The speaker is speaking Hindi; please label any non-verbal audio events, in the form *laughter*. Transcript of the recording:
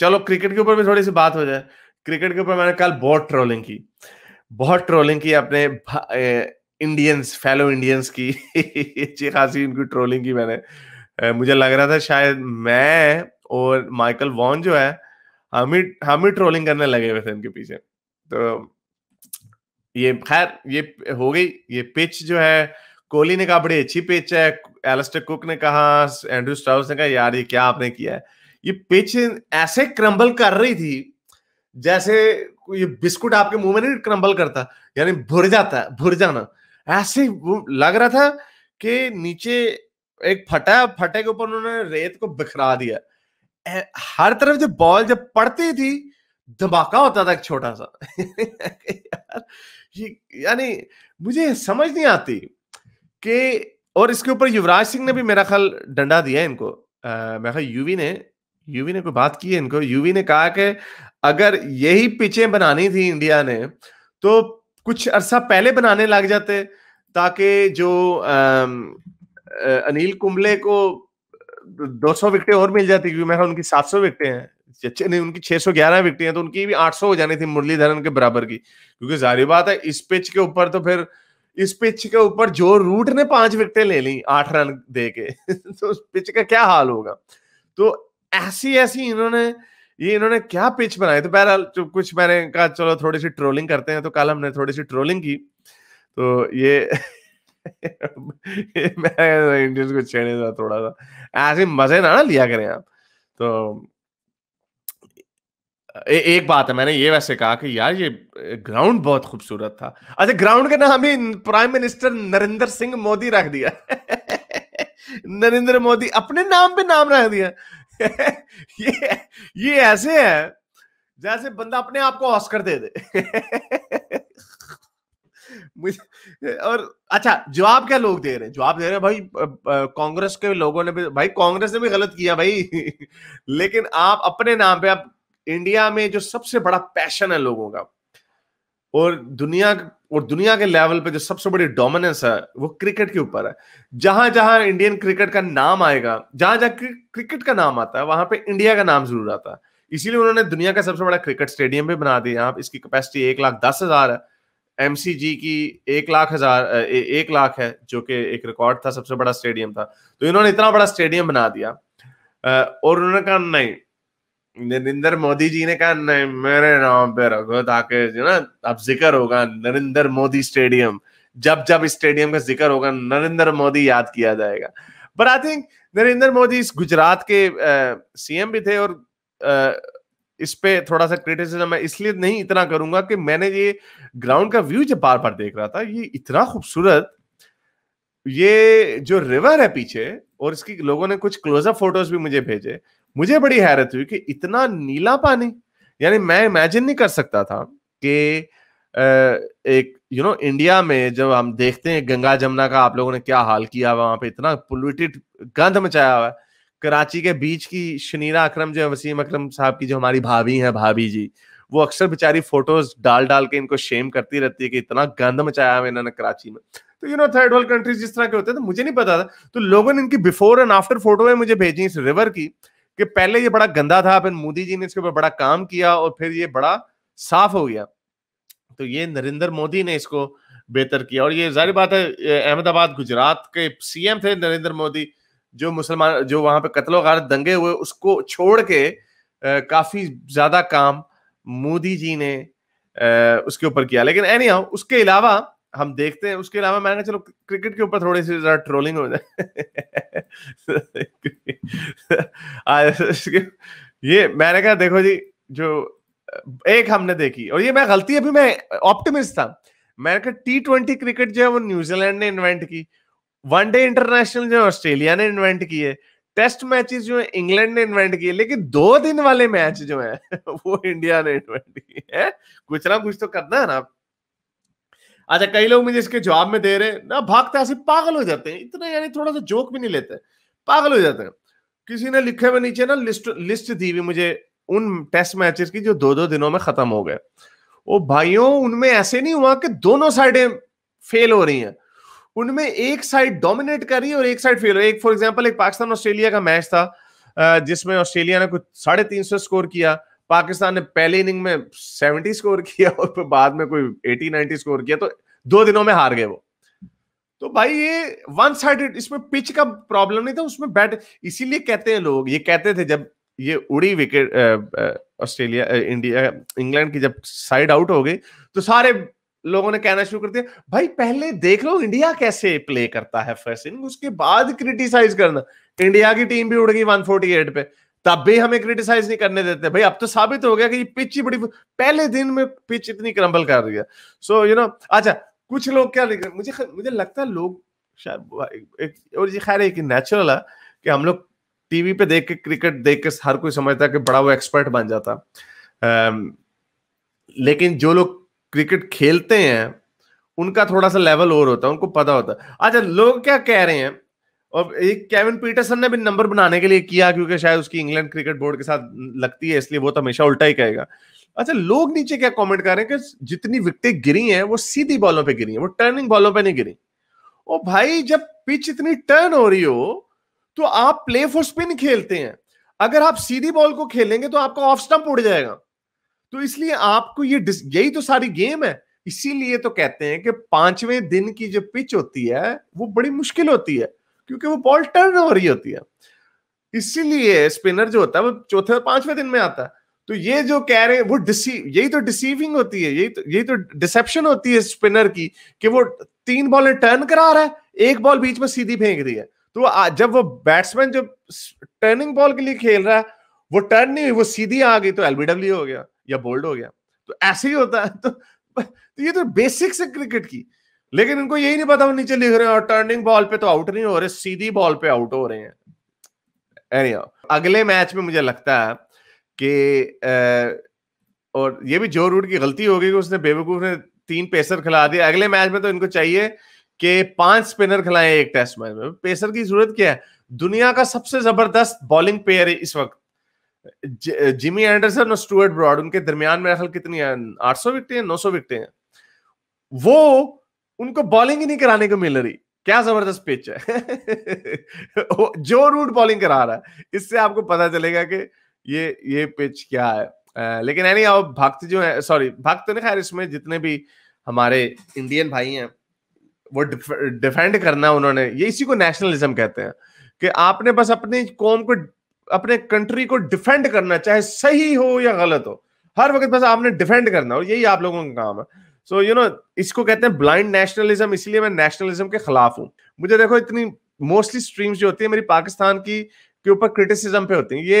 चलो क्रिकेट के ऊपर भी थोड़ी सी बात हो जाए क्रिकेट के ऊपर मैंने कल बहुत ट्रोलिंग की बहुत ट्रोलिंग की अपने इंडियंस फेलो इंडियंस की *laughs* अच्छी खासी उनकी ट्रोलिंग की मैंने मुझे लग रहा था शायद मैं और माइकल वॉन जो है हम ही हम ही ट्रोलिंग करने लगे हुए थे इनके पीछे तो ये खैर ये हो गई ये पिच जो है कोहली ने कहा बड़ी अच्छी पिच है एलस्टर कुक ने कहा एंड्रू स्टाउस ने कहा यार ये क्या आपने किया है ये पिच ऐसे क्रम्बल कर रही थी जैसे ये बिस्कुट आपके मुंह में नहीं क्रम्बल करता यानी भुर जाता है भुर जाना ऐसे लग रहा था कि नीचे एक फटा फटे के ऊपर उन्होंने रेत को बिखरा दिया हर तरफ जब बॉल जब पड़ती थी धमाका होता था एक छोटा सा यानी मुझे समझ नहीं आती कि और इसके ऊपर युवराज सिंह ने भी मेरा ख्याल डंडा दिया है इनको आ, मेरा ख्याल यूवी ने यूवी ने कोई बात की है इनको यूवी ने कहा कि अगर यही पिचें बनानी थी इंडिया ने तो कुछ अरसा पहले बनाने लग जाते ताकि जो अनिल कुंबले को 200 विकटें और मिल जाती क्योंकि मैं उनकी 700 विकटें हैं नहीं उनकी 611 विकटें हैं तो उनकी भी 800 हो जानी थी मुरलीधरन के बराबर की क्योंकि जारी बात है इस पिच के ऊपर तो फिर इस पिच के ऊपर जो रूट ने पांच विकटें ले ली आठ रन दे के *laughs* तो उस पिच का क्या हाल होगा तो ऐसी ऐसी इन्होंने ये इन्होंने क्या पिच बनाई तो बहरहाल कुछ मैंने कहा चलो थोड़ी सी ट्रोलिंग करते हैं तो कल हमने थोड़ी सी ट्रोलिंग की तो ये *laughs* मैं इंडियंस को छेड़े था थोड़ा सा ऐसे मजे ना ना लिया करें आप तो ए, एक बात है मैंने ये वैसे कहा कि यार ये ग्राउंड बहुत खूबसूरत था अच्छा ग्राउंड के नाम ही प्राइम मिनिस्टर नरेंद्र सिंह मोदी रख दिया *laughs* नरेंद्र मोदी अपने नाम पे नाम रख दिया *laughs* ये ये ऐसे है जैसे बंदा अपने आप को ऑस्कर दे दे *laughs* और अच्छा जवाब क्या लोग दे रहे हैं जवाब दे रहे हैं भाई कांग्रेस के लोगों ने भी भाई कांग्रेस ने भी गलत किया भाई *laughs* लेकिन आप अपने नाम पे आप इंडिया में जो सबसे बड़ा पैशन है लोगों का और दुनिया और दुनिया के लेवल पे जो सबसे बड़ी डोमिनेंस है वो क्रिकेट के ऊपर है जहां जहां इंडियन क्रिकेट का नाम आएगा जहां जहां क्रिकेट का नाम आता है वहां पे इंडिया का नाम जरूर आता है इसीलिए उन्होंने दुनिया का सबसे बड़ा क्रिकेट स्टेडियम भी बना दिया यहाँ इसकी कैपेसिटी एक लाख दस हजार है एमसीजी की एक लाख हजार ए, एक लाख है जो कि एक रिकॉर्ड था सबसे बड़ा स्टेडियम था तो इन्होंने इतना बड़ा स्टेडियम बना दिया और उन्होंने कहा नहीं नरेंद्र मोदी जी ने कहा नहीं मेरे नाम पे रखो ताकि जो ना अब जिक्र होगा नरेंद्र मोदी स्टेडियम जब जब स्टेडियम का जिक्र होगा नरेंद्र मोदी याद किया जाएगा but I think Narendra Modi इस गुजरात के सीएम भी थे और आ, इस पे थोड़ा सा क्रिटिसिज्म मैं इसलिए नहीं इतना करूंगा कि मैंने ये ग्राउंड का व्यू जब बार बार देख रहा था ये इतना खूबसूरत ये जो रिवर है पीछे और इसकी लोगों ने कुछ क्लोजअप फोटोज भी मुझे भेजे मुझे बड़ी हैरत हुई कि इतना नीला पानी यानी मैं इमेजिन नहीं कर सकता था कि एक यू नो इंडिया में जब हम देखते हैं गंगा जमुना का आप लोगों ने क्या हाल किया वहां पे इतना पोल्यूटेड गंध मचाया हुआ है कराची के बीच की शनीरा अक्रम जो है वसीम अक्रम साहब की जो हमारी भाभी हैं भाभी जी वो अक्सर बेचारी फोटोज डाल डाल के इनको शेम करती रहती है कि इतना गंद मचाया हुआ इन्होंने कराची में तो you know third world countries जिस तरह के होते हैं तो मुझे नहीं पता था तो लोगों ने इनकी बिफोर एंड आफ्टर फोटो मुझे भेजी इस रिवर की कि पहले ये बड़ा गंदा था फिर मोदी जी ने इसके ऊपर बड़ा काम किया और फिर ये बड़ा साफ हो गया तो ये नरेंद्र मोदी ने इसको बेहतर किया और ये जाहिर बात है अहमदाबाद गुजरात के सीएम थे नरेंद्र मोदी जो मुसलमान जो वहां पे कत्लो दंगे हुए उसको छोड़ के आ, काफी ज्यादा काम मोदी जी ने आ, उसके ऊपर किया लेकिन एनी उसके अलावा हम देखते हैं उसके अलावा मैंने कहा चलो क्रिकेट के ऊपर थोड़ी सी ज्यादा ट्रोलिंग हो जाए *laughs* तो *laughs* ये मैंने कहा देखो जी जो एक हमने देखी और ये मैं गलती अभी मैं ऑप्टिमिस्ट था मैंने कहा टी ट्वेंटी क्रिकेट जो है वो न्यूजीलैंड ने इन्वेंट की वनडे इंटरनेशनल जो ऑस्ट्रेलिया ने इन्वेंट किए टेस्ट मैचेस जो है इंग्लैंड ने इन्वेंट किए लेकिन दो दिन वाले मैच जो है *laughs* वो इंडिया ने इन्वेंट किए हैं कुछ ना कुछ तो करना है ना अच्छा कई लोग मुझे इसके जवाब में दे रहे ना भागते ऐसे पागल हो जाते हैं इतना यानी थोड़ा सा जोक भी नहीं लेते पागल हो जाते हैं किसी ने लिखे हुए नीचे ना लिस्ट लिस्ट दी हुई मुझे उन टेस्ट मैचेस की जो दो दो दिनों में खत्म हो गए वो भाइयों उनमें ऐसे नहीं हुआ कि दोनों साइडें फेल हो रही हैं उनमें एक साइड डोमिनेट कर रही है और एक साइड फेल हो रही है एक फॉर एग्जांपल एक पाकिस्तान ऑस्ट्रेलिया का मैच था जिसमें ऑस्ट्रेलिया ने कुछ साढ़े तीन सौ स्कोर किया पाकिस्तान ने पहले इनिंग में सेवेंटी स्कोर किया और फिर बाद में कोई एटी नाइनटी स्कोर किया तो दो दिनों में हार गए वो तो भाई ये वन साइडेड इसमें पिच का प्रॉब्लम नहीं था उसमें बैट इसीलिए कहते हैं लोग ये कहते थे जब ये उड़ी विकेट ऑस्ट्रेलिया इंडिया इंग्लैंड की जब साइड आउट हो गई तो सारे लोगों ने कहना शुरू कर दिया भाई पहले देख लो इंडिया कैसे प्ले करता है फर्स्ट इनिंग उसके बाद क्रिटिसाइज करना इंडिया की टीम भी उड़ गई 148 पे तब भी हमें क्रिटिसाइज नहीं करने देते भाई अब तो साबित हो गया कि ये पिच ही बड़ी पहले दिन में पिच इतनी क्रम्बल कर रही है सो यू नो अच्छा कुछ लोग क्या लिख रहे मुझे मुझे लगता है लोग शायद और ये खैर एक नेचुरल है कि हम लोग टीवी पे देख के क्रिकेट देख के हर कोई समझता कि बड़ा वो एक्सपर्ट बन जाता लेकिन जो लोग क्रिकेट खेलते हैं उनका थोड़ा सा लेवल और होता है उनको पता होता है अच्छा लोग क्या कह रहे हैं और एक केविन पीटरसन ने भी नंबर बनाने के लिए किया क्योंकि शायद उसकी इंग्लैंड क्रिकेट बोर्ड के साथ लगती है इसलिए वो तो हमेशा उल्टा ही कहेगा अच्छा लोग नीचे क्या कमेंट कर रहे हैं कि जितनी विकटें गिरी हैं वो सीधी बॉलों पे गिरी हैं वो टर्निंग बॉलों पे नहीं गिरी ओ भाई जब पिच इतनी टर्न हो रही हो तो आप प्ले फॉर स्पिन खेलते हैं अगर आप सीधी बॉल को खेलेंगे तो आपका ऑफ स्टंप उड़ जाएगा तो इसलिए आपको ये यही तो सारी गेम है इसीलिए तो कहते हैं कि पांचवें दिन की जो पिच होती है वो बड़ी मुश्किल होती है क्योंकि वो बॉल टर्न हो रही होती है इसीलिए स्पिनर जो होता है वो चौथे और पांचवें दिन में आता है तो ये जो कह रहे हैं वो डिसीव यही तो डिसीविंग होती है यही तो यही तो डिसेप्शन होती है स्पिनर की कि वो तीन बॉल टर्न करा रहा है एक बॉल बीच में सीधी फेंक रही है तो जब वो बैट्समैन जब टर्निंग बॉल के लिए खेल रहा है वो टर्न नहीं हुई वो सीधी आ गई तो एलबीडब्ल्यू हो गया या बोल्ड हो गया तो ऐसे ही होता है तो, तो ये तो बेसिक्स है क्रिकेट की लेकिन इनको यही नहीं पता वो नीचे लिख रहे हैं और टर्निंग बॉल पे तो आउट नहीं हो रहे सीधी बॉल पे आउट हो रहे हैं अगले मैच में मुझे लगता है कि और ये भी जो रूट की गलती होगी कि उसने बेवकूफ ने तीन पेसर खिला दिया अगले मैच में तो इनको चाहिए कि पांच स्पिनर खिलाए एक टेस्ट मैच में पेसर की जरूरत क्या है दुनिया का सबसे जबरदस्त बॉलिंग प्लेयर है इस वक्त जिमी एंडरसन और स्टुअर्ट ब्रॉड उनके दरमियान में रखल कितनी है आठ सौ विकटे हैं नौ सौ विकटे हैं वो उनको बॉलिंग ही नहीं कराने को मिल रही क्या जबरदस्त पिच है *laughs* जो रूट बॉलिंग करा रहा है इससे आपको पता चलेगा कि ये ये पिच क्या है आ, लेकिन एनी आओ भक्त जो है सॉरी भक्त ने खैर इसमें जितने भी हमारे इंडियन भाई हैं वो डिफेंड करना उन्होंने ये इसी को नेशनलिज्म कहते हैं कि आपने बस अपनी कौम को अपने कंट्री को डिफेंड करना चाहे सही हो या गलत हो हर वक्त बस आपने डिफेंड करना और यही आप लोगों का काम है सो यू नो इसको कहते हैं ब्लाइंड नेशनलिज्म इसलिए मैं नेशनलिज्म के खिलाफ हूँ मुझे देखो इतनी मोस्टली स्ट्रीम्स जो होती है मेरी पाकिस्तान की के ऊपर क्रिटिसिज्म पे होती है ये